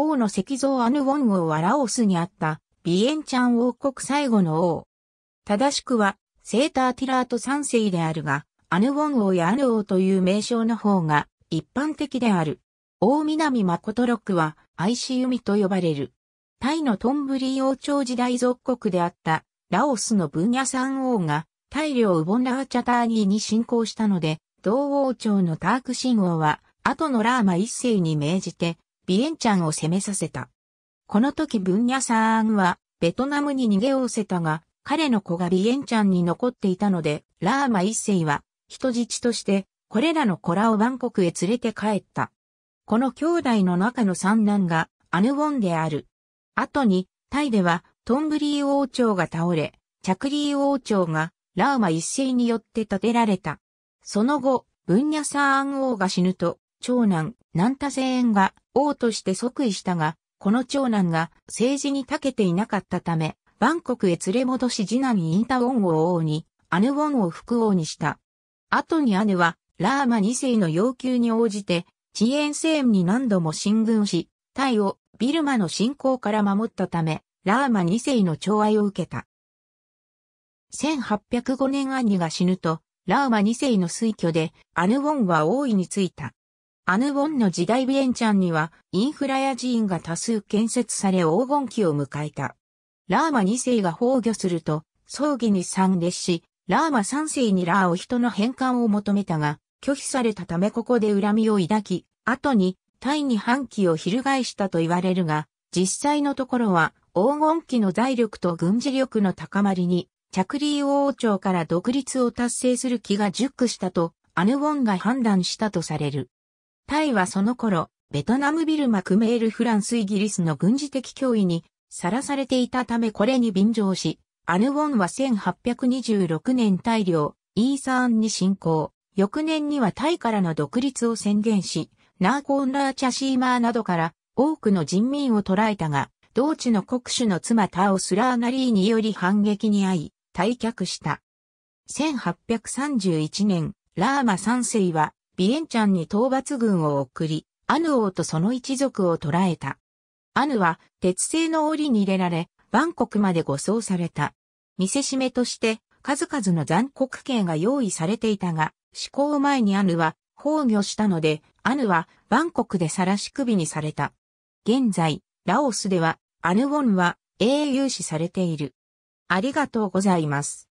王の石像アヌウォン王はラオスにあった、ビエンチャン王国最後の王。正しくは、セーターティラート三世であるが、アヌウォン王やアヌ王という名称の方が一般的である。大南誠六は、愛し海と呼ばれる。タイのトンブリー王朝時代属国であった、ラオスのブンヤサン王が、大領ウボンラーチャターニーに侵攻したので、同王朝のタークシン王は、後のラーマ一世に命じて、ビエンチャンを攻めさせた。この時ブンニャサーンは、ベトナムに逃げおせたが、彼の子がビエンチャンに残っていたので、ラーマ一世は、人質として、これらの子らをバンコクへ連れて帰った。この兄弟の中の三男が、アヌウォンである。後に、タイでは、トンブリー王朝が倒れ、チャクリー王朝が、ラーマ一世によって建てられた。その後、ブンニャサーン王が死ぬと、長男、南多清円が王として即位したが、この長男が政治に長けていなかったため、バンコクへ連れ戻し次男インタウォンを王に、アヌウォンを副王にした。後に姉は、ラーマ2世の要求に応じて、遅延政に何度も進軍し、タイをビルマの侵攻から守ったため、ラーマ2世の寵愛を受けた。1805年兄が死ぬと、ラーマ2世の推挙で、アヌウォンは王位についた。アヌボンの時代ビエンチャンにはインフラや寺院が多数建設され黄金期を迎えた。ラーマ2世が崩御すると、葬儀に参列し、ラーマ3世にラーを人の返還を求めたが、拒否されたためここで恨みを抱き、後にタイに反旗を翻したと言われるが、実際のところは黄金期の財力と軍事力の高まりに、着リー王朝から独立を達成する気が熟したと、アヌウォンが判断したとされる。タイはその頃、ベトナムビルマクメールフランスイギリスの軍事的脅威にさらされていたためこれに便乗し、アヌウォンは1826年大領、イーサーンに侵攻。翌年にはタイからの独立を宣言し、ナーコンラーチャシーマーなどから多くの人民を捕らえたが、同地の国主の妻タオスラーナリーにより反撃に遭い、退却した。1831年、ラーマ3世はビエンチャンに討伐軍を送り、アヌ王とその一族を捕らえた。アヌは鉄製の檻に入れられ、バンコクまで護送された。見せしめとして、数々の残酷刑が用意されていたが、施行前にアヌは崩御したので、アヌはバンコクで晒し首にされた。現在、ラオスでは、アヌウォンは英雄視されている。ありがとうございます。